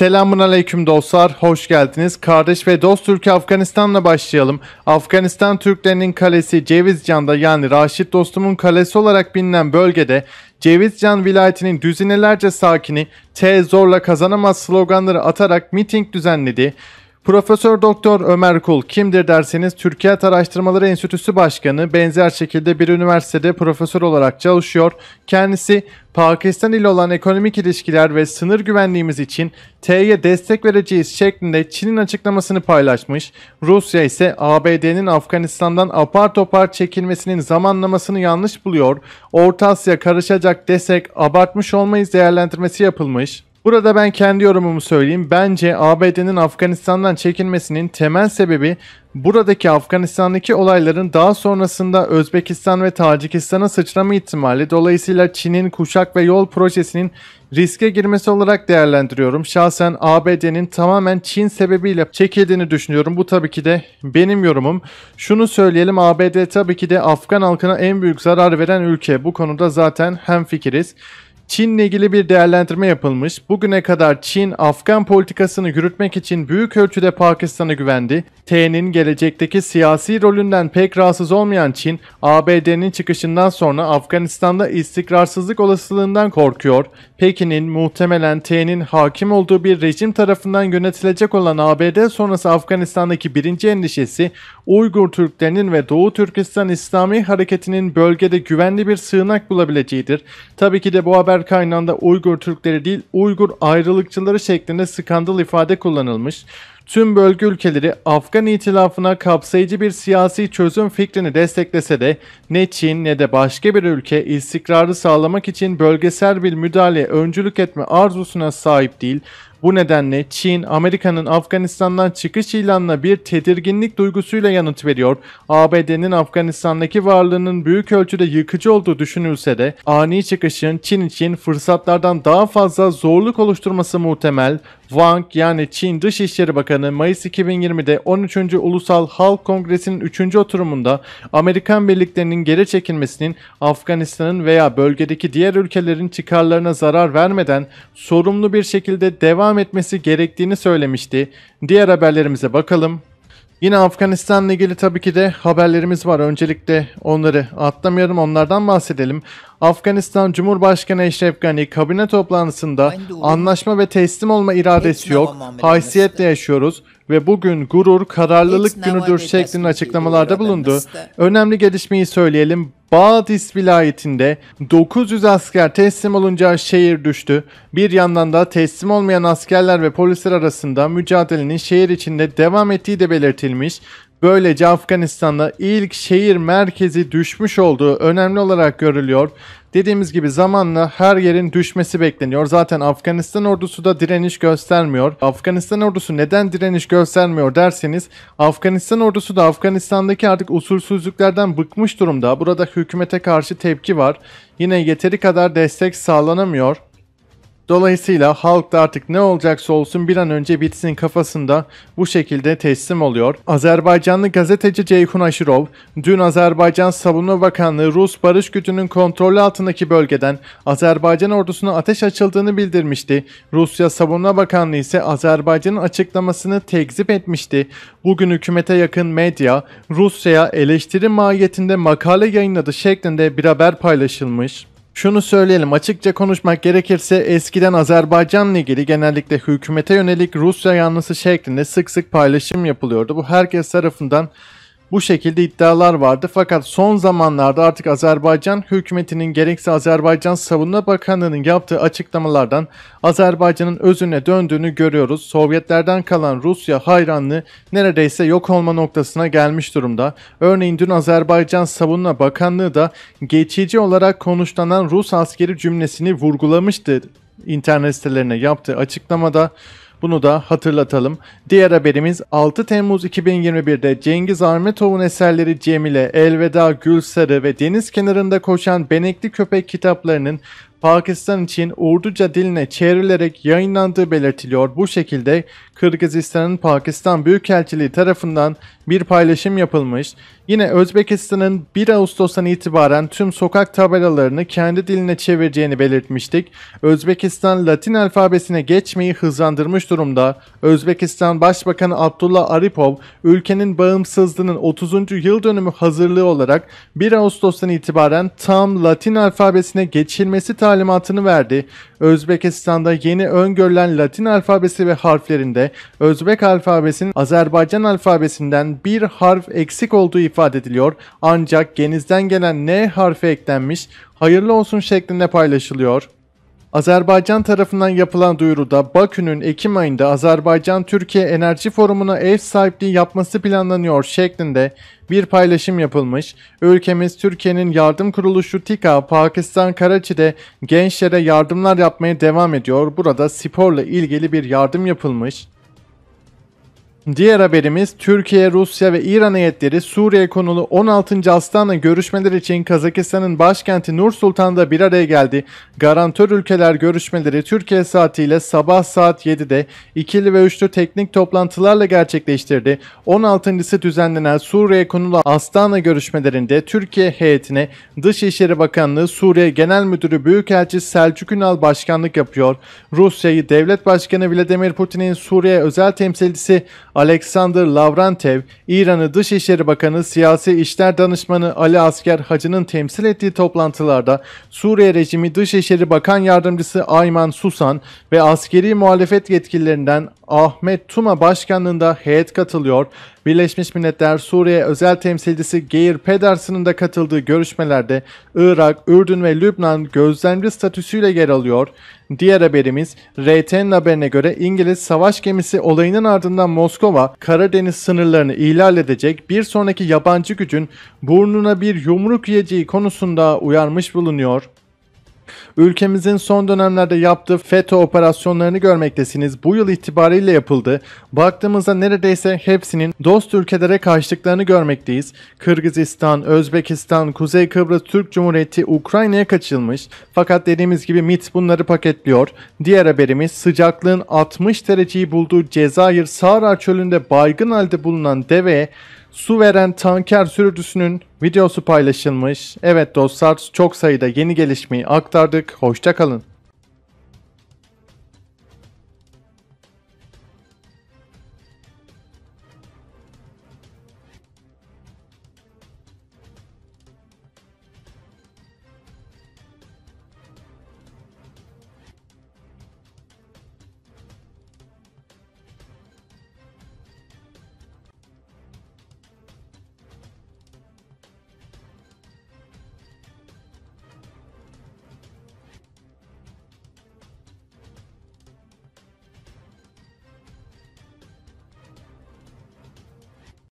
Selamun aleyküm dostlar, hoş geldiniz. Kardeş ve dost Türkiye Afganistan'la başlayalım. Afganistan Türklerinin kalesi Cevizcan'da yani Raşit dostumun kalesi olarak bilinen bölgede Cevizcan vilayetinin düzinelerce sakini T zorla kazanamaz sloganları atarak miting düzenledi. Profesör Doktor Ömer Kul kimdir derseniz Türkiye Araştırmaları Enstitüsü Başkanı benzer şekilde bir üniversitede profesör olarak çalışıyor. Kendisi Pakistan ile olan ekonomik ilişkiler ve sınır güvenliğimiz için T'ye destek vereceğiz şeklinde Çin'in açıklamasını paylaşmış. Rusya ise ABD'nin Afganistan'dan apar topar çekilmesinin zamanlamasını yanlış buluyor. Orta Asya karışacak desek abartmış olmayız değerlendirmesi yapılmış. Burada ben kendi yorumumu söyleyeyim. Bence ABD'nin Afganistan'dan çekilmesinin temel sebebi buradaki Afganistan'daki olayların daha sonrasında Özbekistan ve Tacikistan'a sıçrama ihtimali. Dolayısıyla Çin'in kuşak ve yol projesinin riske girmesi olarak değerlendiriyorum. Şahsen ABD'nin tamamen Çin sebebiyle çekildiğini düşünüyorum. Bu tabii ki de benim yorumum. Şunu söyleyelim ABD tabii ki de Afgan halkına en büyük zarar veren ülke. Bu konuda zaten hemfikiriz. fikiriz. Çin'le ilgili bir değerlendirme yapılmış. Bugüne kadar Çin, Afgan politikasını yürütmek için büyük ölçüde Pakistan'a güvendi. T'nin gelecekteki siyasi rolünden pek rahatsız olmayan Çin, ABD'nin çıkışından sonra Afganistan'da istikrarsızlık olasılığından korkuyor. Pekin'in muhtemelen T'nin hakim olduğu bir rejim tarafından yönetilecek olan ABD sonrası Afganistan'daki birinci endişesi Uygur Türklerinin ve Doğu Türkistan İslami Hareketi'nin bölgede güvenli bir sığınak bulabileceğidir. Tabii ki de bu haber Türkler kaynağında Uygur Türkleri değil Uygur ayrılıkçıları şeklinde skandal ifade kullanılmış. Tüm bölge ülkeleri Afgan itilafına kapsayıcı bir siyasi çözüm fikrini desteklese de ne Çin ne de başka bir ülke istikrarı sağlamak için bölgesel bir müdahaleye öncülük etme arzusuna sahip değil. Bu nedenle Çin, Amerika'nın Afganistan'dan çıkış ilanına bir tedirginlik duygusuyla yanıt veriyor. ABD'nin Afganistan'daki varlığının büyük ölçüde yıkıcı olduğu düşünülse de ani çıkışın Çin için fırsatlardan daha fazla zorluk oluşturması muhtemel. Wang yani Çin Dışişleri Bakanı Mayıs 2020'de 13. Ulusal Halk Kongresi'nin 3. oturumunda Amerikan birliklerinin geri çekilmesinin Afganistan'ın veya bölgedeki diğer ülkelerin çıkarlarına zarar vermeden sorumlu bir şekilde devam devam etmesi gerektiğini söylemişti. Diğer haberlerimize bakalım. Yine Afganistan'la ilgili tabii ki de haberlerimiz var. Öncelikle onları atlamayalım, onlardan bahsedelim. Afganistan Cumhurbaşkanı Eşref Gani kabine toplantısında anlaşma ve teslim olma iradesi yok, haysiyetle yaşıyoruz ve bugün gurur, kararlılık günüdür şeklinde açıklamalarda bulundu. Önemli gelişmeyi söyleyelim. Bağdis vilayetinde 900 asker teslim olunca şehir düştü. Bir yandan da teslim olmayan askerler ve polisler arasında mücadelenin şehir içinde devam ettiği de belirtilmiş. Böylece Afganistan'da ilk şehir merkezi düşmüş olduğu önemli olarak görülüyor. Dediğimiz gibi zamanla her yerin düşmesi bekleniyor. Zaten Afganistan ordusu da direniş göstermiyor. Afganistan ordusu neden direniş göstermiyor derseniz Afganistan ordusu da Afganistan'daki artık usulsüzlüklerden bıkmış durumda. Burada hükümete karşı tepki var. Yine yeteri kadar destek sağlanamıyor. Dolayısıyla halk da artık ne olacaksa olsun bir an önce bitsin kafasında bu şekilde teslim oluyor. Azerbaycanlı gazeteci Ceyhun Aşirov, dün Azerbaycan Savunma Bakanlığı Rus Barış Gücü'nün kontrolü altındaki bölgeden Azerbaycan ordusuna ateş açıldığını bildirmişti. Rusya Savunma Bakanlığı ise Azerbaycan'ın açıklamasını tekzip etmişti. Bugün hükümete yakın medya Rusya'ya eleştiri mahiyetinde makale yayınladı şeklinde bir haber paylaşılmış. Şunu söyleyelim açıkça konuşmak gerekirse eskiden Azerbaycan'la ilgili genellikle hükümete yönelik Rusya yanlısı şeklinde sık sık paylaşım yapılıyordu. Bu herkes tarafından bu şekilde iddialar vardı fakat son zamanlarda artık Azerbaycan hükümetinin gerekse Azerbaycan Savunma Bakanlığı'nın yaptığı açıklamalardan Azerbaycan'ın özüne döndüğünü görüyoruz. Sovyetlerden kalan Rusya hayranlığı neredeyse yok olma noktasına gelmiş durumda. Örneğin dün Azerbaycan Savunma Bakanlığı da geçici olarak konuşlanan Rus askeri cümlesini vurgulamıştı internet sitelerine yaptığı açıklamada bunu da hatırlatalım. Diğer haberimiz 6 Temmuz 2021'de Cengiz Armetov'un eserleri Cemile, Elveda, Gülsarı ve Deniz Kenarında Koşan Benekli Köpek kitaplarının Pakistan için Urduca diline çevrilerek yayınlandığı belirtiliyor. Bu şekilde Kırgızistan'ın Pakistan Büyükelçiliği tarafından bir paylaşım yapılmış. Yine Özbekistan'ın 1 Ağustos'tan itibaren tüm sokak tabelalarını kendi diline çevireceğini belirtmiştik. Özbekistan Latin alfabesine geçmeyi hızlandırmış durumda. Özbekistan Başbakanı Abdullah Aripov ülkenin bağımsızlığının 30. yıl dönümü hazırlığı olarak 1 Ağustos'tan itibaren tam Latin alfabesine geçilmesi tarihinde talimatını verdi. Özbekistan'da yeni öngörülen Latin alfabesi ve harflerinde Özbek alfabesinin Azerbaycan alfabesinden bir harf eksik olduğu ifade ediliyor. Ancak genizden gelen N harfi eklenmiş hayırlı olsun şeklinde paylaşılıyor. Azerbaycan tarafından yapılan duyuruda Bakü'nün Ekim ayında Azerbaycan-Türkiye Enerji Forumu'na ev sahipliği yapması planlanıyor şeklinde bir paylaşım yapılmış. Ülkemiz Türkiye'nin yardım kuruluşu TİKA, Pakistan Karaçi'de gençlere yardımlar yapmaya devam ediyor. Burada sporla ilgili bir yardım yapılmış. Diğer haberimiz Türkiye, Rusya ve İran heyetleri Suriye konulu 16. Astana görüşmeleri için Kazakistan'ın başkenti Nur Sultan'da bir araya geldi. Garantör ülkeler görüşmeleri Türkiye saatiyle sabah saat 7'de ikili ve üçlü teknik toplantılarla gerçekleştirdi. 16.sı düzenlenen Suriye konulu Astana görüşmelerinde Türkiye heyetine Dışişleri Bakanlığı Suriye Genel Müdürü Büyükelçi Selçuk Ünal başkanlık yapıyor. Rusya'yı Devlet Başkanı Vladimir Putin'in Suriye özel temsilcisi Alexander Lavrentev, İran'ı Dışişleri Bakanı Siyasi İşler Danışmanı Ali Asker Hacı'nın temsil ettiği toplantılarda Suriye rejimi Dışişleri Bakan Yardımcısı Ayman Susan ve askeri muhalefet yetkililerinden Ahmet Tuma başkanlığında heyet katılıyor Birleşmiş Milletler Suriye Özel Temsilcisi Geir Pedersen'ın da katıldığı görüşmelerde Irak, Ürdün ve Lübnan gözlemci statüsüyle yer alıyor. Diğer haberimiz RT'nin haberine göre İngiliz savaş gemisi olayının ardından Moskova Karadeniz sınırlarını ihlal edecek bir sonraki yabancı gücün burnuna bir yumruk yiyeceği konusunda uyarmış bulunuyor. Ülkemizin son dönemlerde yaptığı FETÖ operasyonlarını görmektesiniz. Bu yıl itibariyle yapıldı. Baktığımızda neredeyse hepsinin dost ülkelere kaçtıklarını görmekteyiz. Kırgızistan, Özbekistan, Kuzey Kıbrıs Türk Cumhuriyeti, Ukrayna'ya kaçılmış. Fakat dediğimiz gibi MIT bunları paketliyor. Diğer haberimiz sıcaklığın 60 dereceyi bulduğu Cezayir Sahra çölünde baygın halde bulunan deveye Su veren tanker sürücüsünün videosu paylaşılmış. Evet dostlar çok sayıda yeni gelişmeyi aktardık. Hoşçakalın.